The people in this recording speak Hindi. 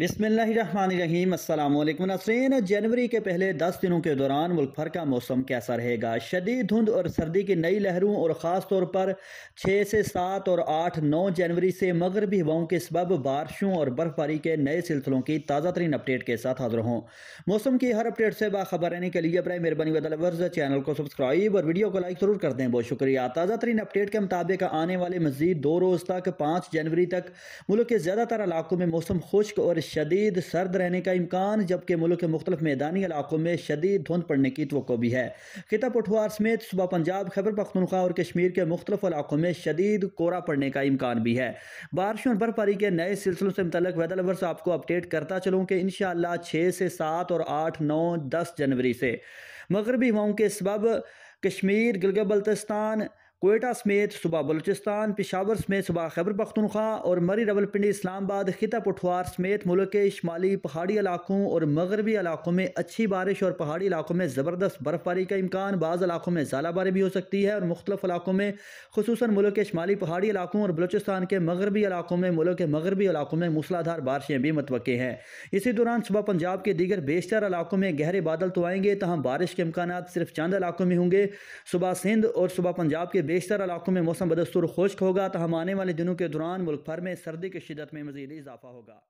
बिसमीम अल्लाम नसरीन जनवरी के पहले दस दिनों के दौरान मुल्क भर का मौसम कैसा रहेगा शदीद धुंध और सर्दी की नई लहरों और ख़ास तौर पर छः से सात और आठ नौ जनवरी से मगरबी हवाओं के सबब बारिशों और बर्फबारी के नए सिलसिलों की ताज़ा तरीन अपडेट के साथ हाजिर हों मौसम की हर अपडेट से बाखबर रहने के लिए अपने मेहरबानी वर्ज चैनल को सब्सक्राइब और वीडियो को लाइक ज़रूर कर दें बहुत शुक्रिया ताज़ा तरीन अपडेट के मुताबिक आने वाले मजीद दो रोज़ तक पाँच जनवरी तक मुल्क के ज़्यादातर इलाकों में मौसम खुश्क और शदीद सर्द रहने का इम्कान जबकि मुल्क के मुख्तलिफ मैदानी इलाकों में शदीद धुंध पड़ने की तो भी है खिता पठवार समेत सुबह पंजाब खैबर पखतनखा और कश्मीर के मुख्तलिफ इलाकों में शदीद कोरा पड़ने का इम्कान भी है बारिश और बर्फबारी के नए सिलसिलों से मतलब वेदर लवर्स आपको अपडेट करता चलूँ कि इन शाला छः से सात और आठ नौ दस जनवरी से मगरबी हवाओं के सबब कश्मीर गिलगत बल्तिस्तान कोयटा समेत सुबह बलूचिस्तान पिशावर समेत सुबह खैबर पख्तनख्वा और मरी पिंडी इस्लामाबाद खिता पठवार समेत मुल्क के शुमाली पहाड़ी इलाकों और मगरबी इलाकों में अच्छी बारिश और पहाड़ी इलाकों में ज़बरदस्त बर्फबारी का इम्कान बाज़ इलाकों में झालाबारी भी हो सकती है और मुख्तफ इलाकों में खसूस मुल्क के शुमाली पहाड़ी इलाकों और बलूचिस्तान के मगरबी इलाकों में मुल्क के मगरबी इलाकों में मूसलाधार बारिशें भी मतवक़ हैं इसी दौरान सुबह पंजाब के दीगर बेशतर इलाकों में गहरे बादल तो आएंगे तहम बारिश के इम्कान सिर्फ चंद इलाकों में होंगे सुबह सिंध और सुबह पंजाब के बेशतर इलाकों में मौसम बदस्तूर खुश्क होगा तहम आने वाले दिनों के दौरान मुल्क भर में सर्दी की शिदत में मजीद इजाफा होगा